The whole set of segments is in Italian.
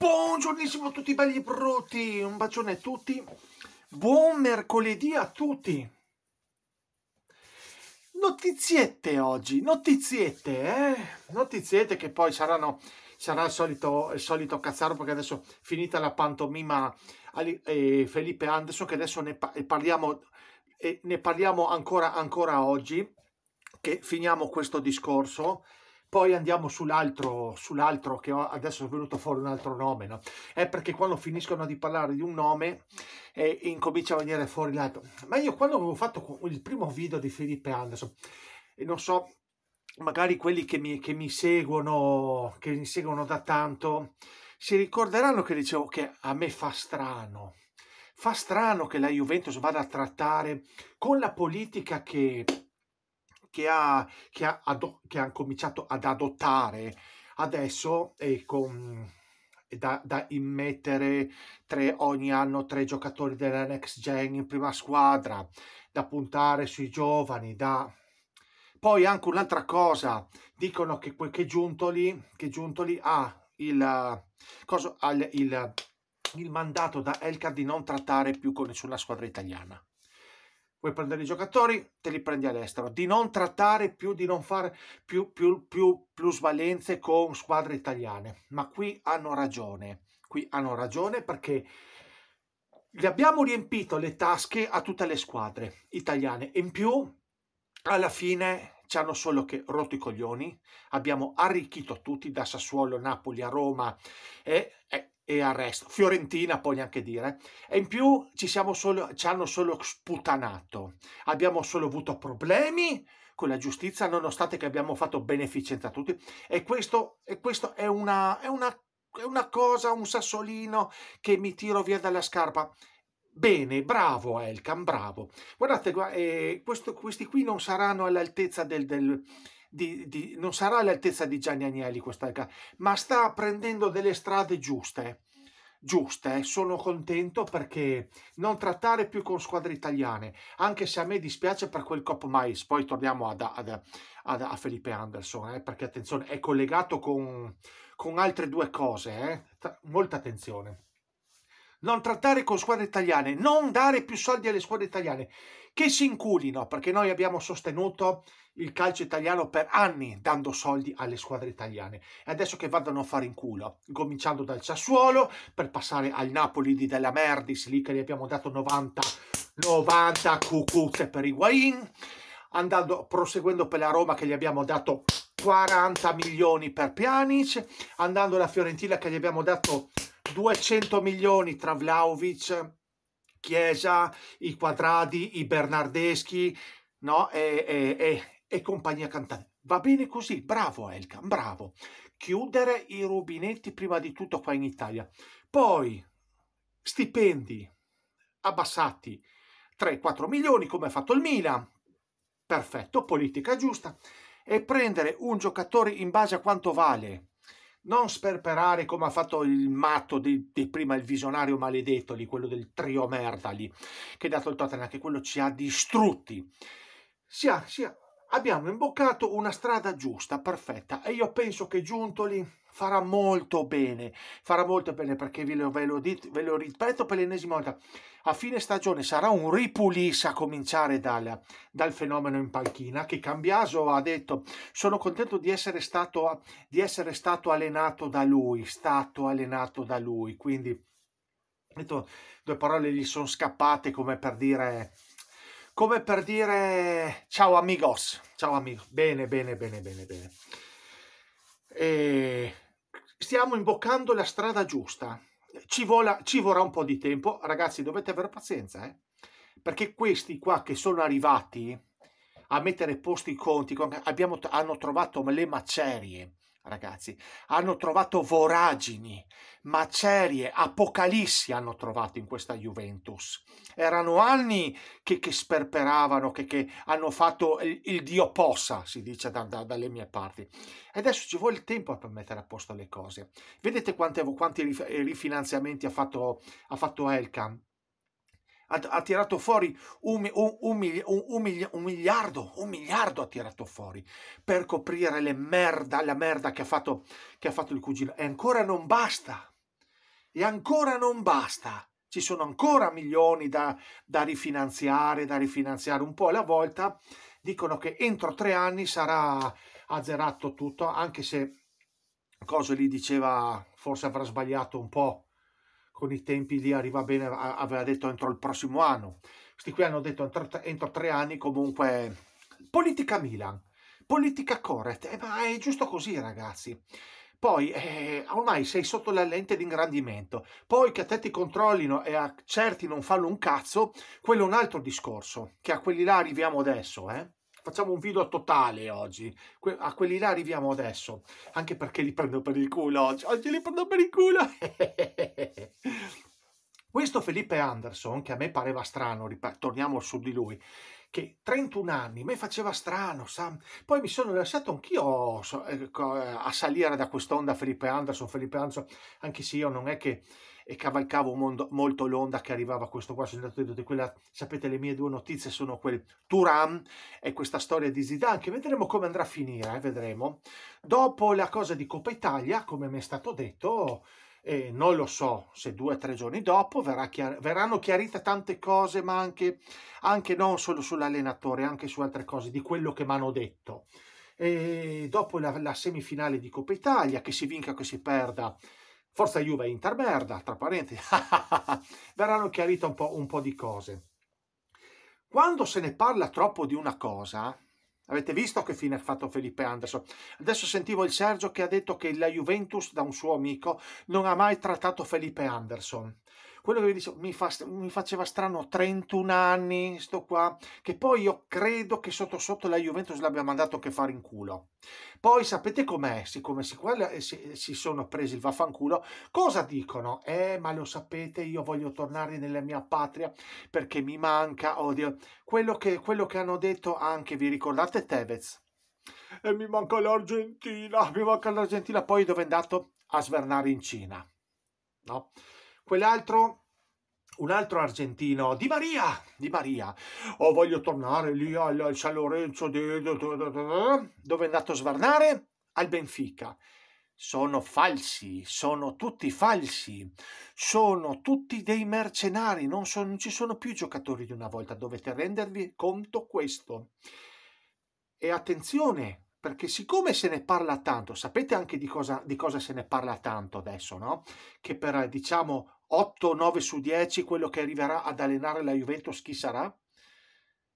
Buongiornissimo a tutti belli brutti, un bacione a tutti, buon mercoledì a tutti. Notiziette oggi, notiziette, eh? Notiziette che poi saranno, sarà il solito, il solito cazzaro perché adesso finita la pantomima eh, Felipe Anderson che adesso ne, pa parliamo, eh, ne parliamo ancora, ancora oggi, che finiamo questo discorso. Poi andiamo sull'altro, sull'altro che adesso è venuto fuori un altro nome, no? È perché quando finiscono di parlare di un nome eh, incomincia a venire fuori l'altro. Ma io quando avevo fatto il primo video di Felipe Anderson, e non so, magari quelli che mi, che mi seguono, che mi seguono da tanto, si ricorderanno che dicevo che a me fa strano. Fa strano che la Juventus vada a trattare con la politica che che ha, che ha, che ha cominciato ad adottare adesso e con da, da, immettere tre, ogni anno tre giocatori della next gen in prima squadra, da puntare sui giovani, da... Poi anche un'altra cosa, dicono che, che, Giuntoli, che Giuntoli ha, il, cosa, il, il, mandato da Elka di non trattare più con nessuna squadra italiana vuoi prendere i giocatori, te li prendi all'estero, di non trattare più, di non fare più, più, più plusvalenze con squadre italiane. Ma qui hanno ragione, qui hanno ragione perché gli abbiamo riempito le tasche a tutte le squadre italiane. In più, alla fine ci hanno solo che rotto i coglioni, abbiamo arricchito tutti da Sassuolo, Napoli a Roma e, e eh, e al Fiorentina, poi neanche dire. E in più ci, siamo solo, ci hanno solo sputanato. Abbiamo solo avuto problemi con la giustizia, nonostante che abbiamo fatto beneficenza a tutti. E questo, e questo è, una, è, una, è una cosa, un sassolino che mi tiro via dalla scarpa. Bene, bravo Elkan, bravo. Guardate, eh, questo, questi qui non saranno all'altezza del, del di, di, non sarà all'altezza di Gianni Agnelli questa ma sta prendendo delle strade giuste. Giuste, sono contento perché non trattare più con squadre italiane, anche se a me dispiace per quel Cop Mais, poi torniamo ad, ad, ad, a Felipe Anderson, eh, perché attenzione, è collegato con, con altre due cose, eh. molta attenzione non trattare con squadre italiane, non dare più soldi alle squadre italiane, che si inculino, perché noi abbiamo sostenuto il calcio italiano per anni dando soldi alle squadre italiane e adesso che vadano a fare in culo, cominciando dal Sassuolo per passare al Napoli di Della Merdis, lì che gli abbiamo dato 90, 90 cucuzze per Higuain, andando, proseguendo per la Roma che gli abbiamo dato 40 milioni per Pjanic, andando alla Fiorentina che gli abbiamo dato 200 milioni tra Vlaovic, Chiesa, i Quadradi, i Bernardeschi, no? E, e, e, e compagnia cantante. Va bene così, bravo Elkan, bravo. Chiudere i rubinetti prima di tutto qua in Italia. Poi stipendi abbassati 3-4 milioni come ha fatto il Milan. Perfetto, politica giusta. E prendere un giocatore in base a quanto vale. Non sperperare come ha fatto il matto di, di prima, il visionario maledetto lì, quello del trio merda lì, che ha dato il Tottenham, che quello ci ha distrutti. Sia, sia, abbiamo imboccato una strada giusta, perfetta e io penso che Giuntoli farà molto bene, farà molto bene perché ve lo, ve lo, dit, ve lo ripeto per l'ennesima volta, a fine stagione sarà un ripulis a cominciare dal, dal, fenomeno in panchina che Cambiaso ha detto sono contento di essere, stato, di essere stato allenato da lui, stato allenato da lui, quindi due parole gli sono scappate come per dire come per dire ciao amigos, ciao amico, bene, bene, bene, bene, bene. E stiamo imboccando la strada giusta, ci, vola, ci, vorrà un po' di tempo, ragazzi dovete avere pazienza, eh? perché questi qua che sono arrivati a mettere posti i conti, abbiamo, hanno trovato le macerie, ragazzi. Hanno trovato voragini, macerie, apocalissi hanno trovato in questa Juventus. Erano anni che, che sperperavano, che, che, hanno fatto il, il Dio possa, si dice da, da, dalle mie parti. E adesso ci vuole il tempo per mettere a posto le cose. Vedete quante, quanti rifinanziamenti ha fatto, ha fatto Elkan? ha, ha tirato fuori un, un, un, un, miliardo, un miliardo ha tirato fuori per coprire le merda, la merda che ha fatto, che ha fatto il cugino. E ancora non basta. E ancora non basta ci sono ancora milioni da, da, rifinanziare, da rifinanziare un po' alla volta. Dicono che entro tre anni sarà azzerato tutto, anche se Coso lì diceva forse avrà sbagliato un po' con i tempi lì arriva bene, aveva detto entro il prossimo anno. Questi qui hanno detto entro, entro tre anni comunque. Politica Milan, politica Coret, eh, ma è giusto così ragazzi. Poi eh, ormai sei sotto la lente d'ingrandimento, poi che a te ti controllino e a certi non fanno un cazzo, quello è un altro discorso, che a quelli là arriviamo adesso, eh facciamo un video totale oggi. Que a quelli là arriviamo adesso, anche perché li prendo per il culo oggi. Oggi li prendo per il culo. Questo Felipe Anderson, che a me pareva strano, torniamo su di lui, che 31 anni mi faceva strano, sa? poi mi sono lasciato anch'io eh, eh, a salire da quest'onda Felipe Anderson, Felipe Anderson, anche se io non è che e cavalcavo mondo, molto l'onda che arrivava questo qua, sono andato di quella, sapete le mie due notizie sono quel Turam e questa storia di Zidane, che vedremo come andrà a finire, eh? vedremo. Dopo la cosa di Coppa Italia, come mi è stato detto e non lo so se due o tre giorni dopo chiar verranno chiarite tante cose, ma anche, anche non solo sull'allenatore, anche su altre cose, di quello che mi hanno detto. E dopo la, la, semifinale di Coppa Italia, che si vinca o che si perda, Forza Juve e Inter merda, tra parentesi, verranno chiarite un po', un po' di cose. Quando se ne parla troppo di una cosa, Avete visto che fine ha fatto Felipe Anderson? Adesso sentivo il Sergio che ha detto che la Juventus, da un suo amico, non ha mai trattato Felipe Anderson quello che vi dicevo mi, fa, mi, faceva strano 31 anni sto qua che poi io credo che sotto sotto la Juventus l'abbia mandato che fare in culo poi sapete com'è siccome si, eh, si, eh, si, sono presi il vaffanculo cosa dicono eh ma lo sapete io voglio tornare nella mia patria perché mi manca odio quello che, quello che hanno detto anche vi ricordate Tevez e eh, mi manca l'Argentina mi manca l'Argentina poi dove è andato a svernare in Cina no? Quell'altro un altro argentino, Di Maria, Di Maria, oh voglio tornare lì al San Lorenzo, di, dove è andato a svarnare? Al Benfica. Sono falsi, sono tutti falsi, sono tutti dei mercenari, non, so, non ci sono più giocatori di una volta, dovete rendervi conto questo. E attenzione, perché siccome se ne parla tanto, sapete anche di cosa, di cosa se ne parla tanto adesso, no? Che per, diciamo, 8-9 su 10 quello che arriverà ad allenare la Juventus, chi sarà?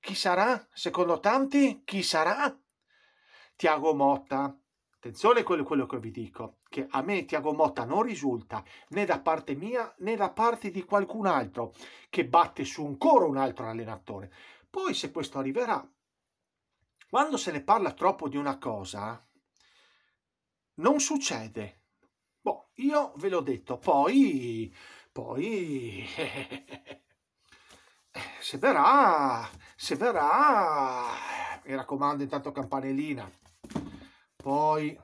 Chi sarà? Secondo tanti, chi sarà? Tiago Motta. Attenzione a quello, quello che vi dico, che a me Tiago Motta non risulta né da parte mia né da parte di qualcun altro che batte su ancora un altro allenatore. Poi se questo arriverà, quando se ne parla troppo di una cosa, non succede. Boh, io ve l'ho detto, poi poi, eh, se verrà, se verrà, mi raccomando intanto campanellina. Poi,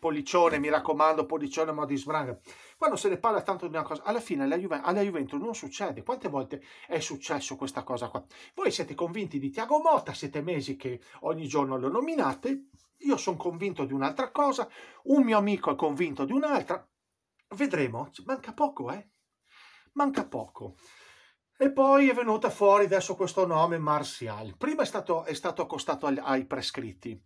Pollicione, mi raccomando, Pollicione, ma di sbranga. Quando se ne parla tanto di una cosa, alla fine alla, Juve, alla Juventus non succede. Quante volte è successo questa cosa qua? Voi siete convinti di Tiago Motta, siete mesi che ogni giorno lo nominate, io sono convinto di un'altra cosa, un mio amico è convinto di un'altra, Vedremo, manca poco, eh? Manca poco. E poi è venuta fuori adesso questo nome Martial. Prima è stato, è stato accostato ai, ai prescritti.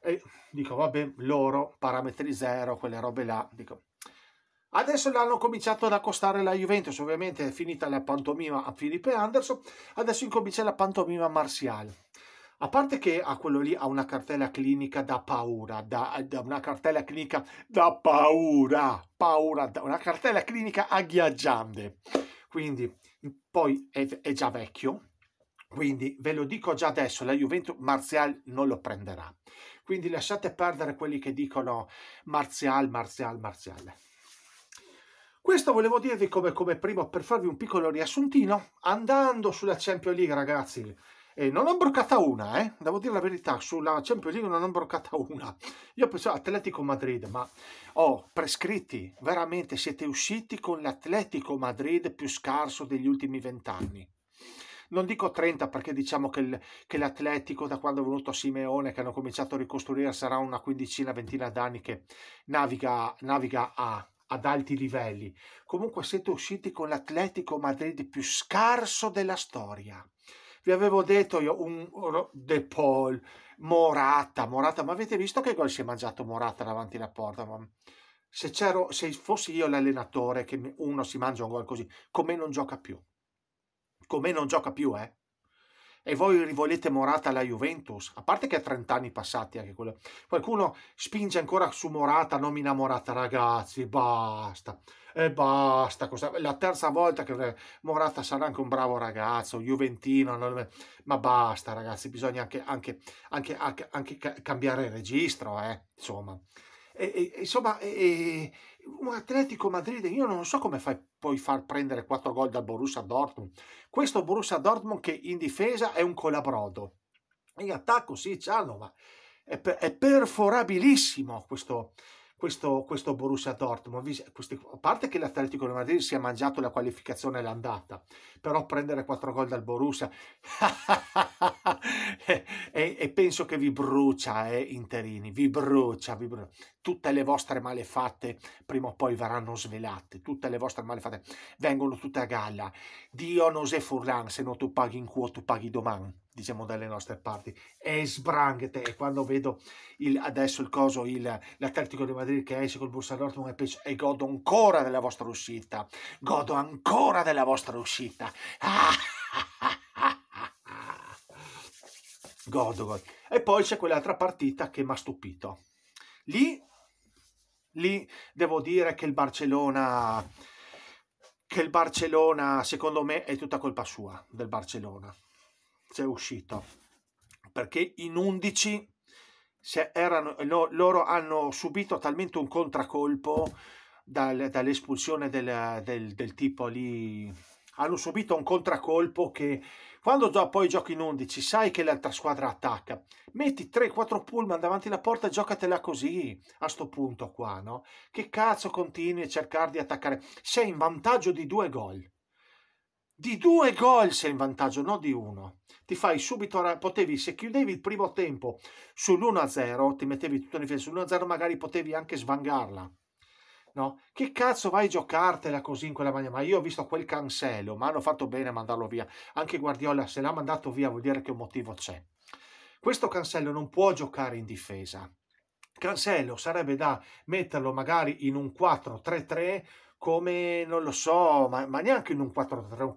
E dico, vabbè, loro, parametri zero, quelle robe là. Dico, Adesso l'hanno cominciato ad accostare la Juventus, ovviamente è finita la pantomima a Filipe Anderson, adesso incomincia la pantomima Martial a parte che a quello lì ha una cartella clinica da paura, da, da una cartella clinica da paura, paura, da una cartella clinica agghiaggiante. Quindi poi è, è già vecchio, quindi ve lo dico già adesso, la Juventus Marzial non lo prenderà. Quindi lasciate perdere quelli che dicono Marzial, Marzial, Marzial. Questo volevo dirvi come, come primo per farvi un piccolo riassuntino. Andando sulla Champions League, ragazzi, e eh, non ho broccata una, eh? devo dire la verità, sulla Champions League non ho broccata una. Io pensavo Atletico Madrid, ma oh, prescritti, veramente siete usciti con l'Atletico Madrid più scarso degli ultimi vent'anni. Non dico 30 perché diciamo che, l'Atletico da quando è venuto a Simeone che hanno cominciato a ricostruire sarà una quindicina, ventina d'anni che naviga, naviga a ad alti livelli. Comunque siete usciti con l'Atletico Madrid più scarso della storia. Vi avevo detto io un De Paul, Morata, Morata, ma avete visto che gol si è mangiato Morata davanti alla porta? Ma se, se fossi io l'allenatore che uno si mangia un gol così, come non gioca più? Come non gioca più, eh? e voi rivolete Morata alla Juventus, a parte che ha 30 anni passati anche quello. Qualcuno spinge ancora su Morata, nomina Morata, ragazzi, basta. E basta, cosa... la terza volta che Morata sarà anche un bravo ragazzo, Juventino, non... ma basta ragazzi, bisogna anche, anche, anche, anche cambiare registro, eh, insomma. E, e, insomma, e, un Atletico Madrid, io non so come fai poi far prendere 4 gol dal Borussia Dortmund. Questo Borussia Dortmund che in difesa è un colabrodo. In attacco sì, c'hanno, ma è, è perforabilissimo questo, questo, questo Borussia Dortmund, a parte che l'Atletico di Madrid si è mangiato la qualificazione l'andata, però prendere 4 gol dal Borussia e, e, penso che vi brucia, eh, interini, vi brucia, vi brucia. Tutte le vostre malefatte prima o poi verranno svelate, tutte le vostre malefatte vengono tutte a galla. Dio non se furlan, se no tu paghi in quo, tu paghi domani diciamo dalle nostre parti è sbranghete e quando vedo il, adesso il coso il, l'Atletico di Madrid che esce col Borussia Dortmund e penso e godo ancora della vostra uscita godo ancora della vostra uscita godo, godo e poi c'è quell'altra partita che mi ha stupito lì lì devo dire che il Barcellona che il Barcellona secondo me è tutta colpa sua del Barcellona è uscito perché in 11 se erano, no, loro hanno subito talmente un contraccolpo dal, dall'espulsione del, del, del, tipo lì hanno subito un contraccolpo che quando già poi giochi in 11 sai che l'altra squadra attacca metti 3-4 pullman davanti alla porta e giocatela così a sto punto qua no? che cazzo continui a cercare di attaccare sei in vantaggio di due gol di due gol sei in vantaggio, non di uno. Ti fai subito, potevi, se chiudevi il primo tempo sull'1-0, ti mettevi tutto in difesa sull'1-0, magari potevi anche svangarla. No? Che cazzo vai a giocartela così in quella maniera? Ma io ho visto quel cancello, ma hanno fatto bene a mandarlo via. Anche Guardiola, se l'ha mandato via, vuol dire che un motivo c'è. Questo cancello non può giocare in difesa. Cancello sarebbe da metterlo magari in un 4-3-3 come, non lo so, ma, ma neanche in un 4-3, un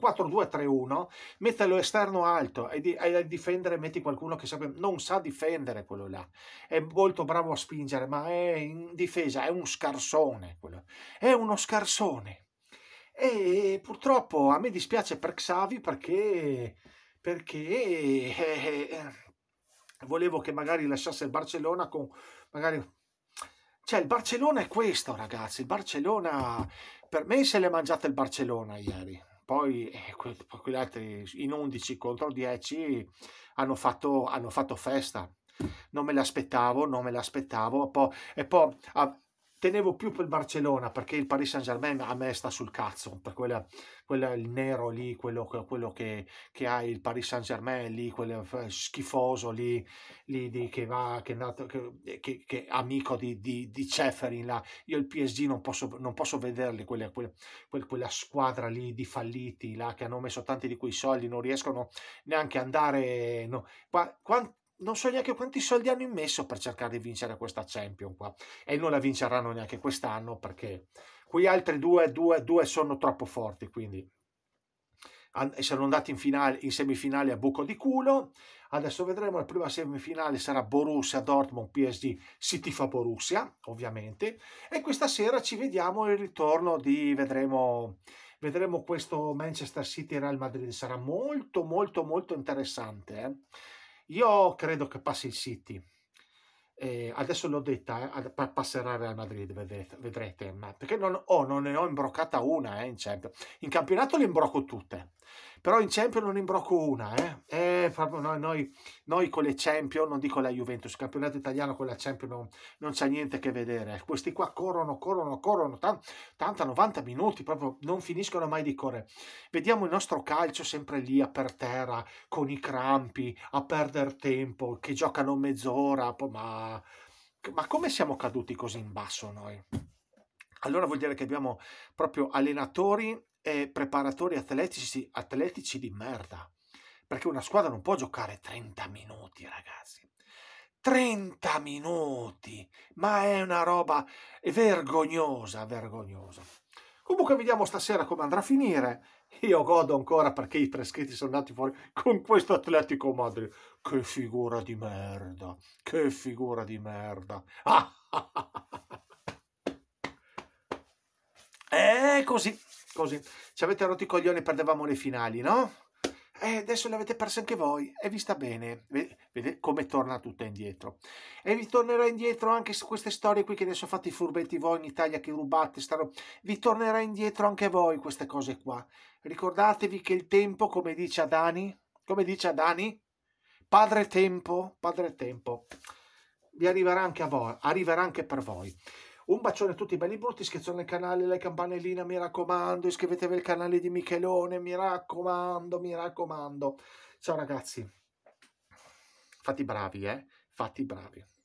4-2-3-1, mettelo esterno alto e, di, a difendere metti qualcuno che sape, non sa difendere quello là, è molto bravo a spingere, ma è in difesa, è un scarsone quello, è uno scarsone. E purtroppo a me dispiace per Xavi perché, perché eh, eh, volevo che magari lasciasse il Barcellona con magari cioè, il Barcellona è questo, ragazzi. Il Barcellona, per me, se l'è mangiata il Barcellona ieri. Poi, eh, quegli altri in 11 contro 10 hanno fatto, hanno fatto festa non me l'aspettavo, non me l'aspettavo. E poi a, tenevo più per Barcellona perché il Paris Saint Germain a me sta sul cazzo per quella, quella il nero lì quello, quello che, che, ha il Paris Saint Germain lì quello schifoso lì, lì, lì che va che è nato che, che, che amico di, di, di Ceferin là io il PSG non posso, non posso vederli quella, quella, quella, squadra lì di falliti là che hanno messo tanti di quei soldi non riescono neanche a andare no. Qua, quanti non so neanche quanti soldi hanno immesso per cercare di vincere questa Champion qua e non la vinceranno neanche quest'anno perché quegli altri due, due, due sono troppo forti quindi e sono andati in, finale, in semifinale a buco di culo adesso vedremo la prima semifinale sarà Borussia Dortmund PSG si tifa Borussia ovviamente e questa sera ci vediamo il ritorno di vedremo vedremo questo Manchester City Real Madrid sarà molto molto molto interessante eh? Io credo che passi il City. Eh, adesso l'ho detta, eh, passerà al Real Madrid, vedrete, vedrete ma perché non, oh, non ne ho imbroccata una eh, in, in campionato le imbrocco tutte. Però in Champions non imbrocco una, eh. eh noi, noi, noi, con le Champions, non dico la Juventus, il campionato italiano con la Champions non, non c'è niente a che vedere. Questi qua corrono, corrono, corrono, tan, tanto 90 minuti, proprio non finiscono mai di correre. Vediamo il nostro calcio sempre lì a per terra, con i crampi, a perdere tempo, che giocano mezz'ora, ma, ma come siamo caduti così in basso noi? allora vuol dire che abbiamo proprio allenatori e preparatori atletici, atletici di merda. Perché una squadra non può giocare 30 minuti, ragazzi. 30 minuti! Ma è una roba vergognosa, vergognosa. Comunque vediamo stasera come andrà a finire. Io godo ancora perché i prescritti sono andati fuori con questo Atletico Madrid. Che figura di merda! Che figura di merda! Ah, È eh, così, così. Ci avete rotto i coglioni e perdevamo le finali, no? E eh, adesso le avete perse anche voi e vi sta bene. Vedete come torna tutto indietro. E vi tornerà indietro anche su queste storie qui che adesso fate i furbetti voi in Italia che rubate. Starò... Vi tornerà indietro anche voi queste cose qua. Ricordatevi che il tempo, come dice Adani, come dice Adani, padre tempo, padre tempo, vi arriverà anche a voi, arriverà anche per voi. Un bacione a tutti i belli brutti, scherzone il canale, la campanellina, mi raccomando, iscrivetevi al canale di Michelone, mi raccomando, mi raccomando. Ciao ragazzi, fatti bravi, eh, fatti bravi.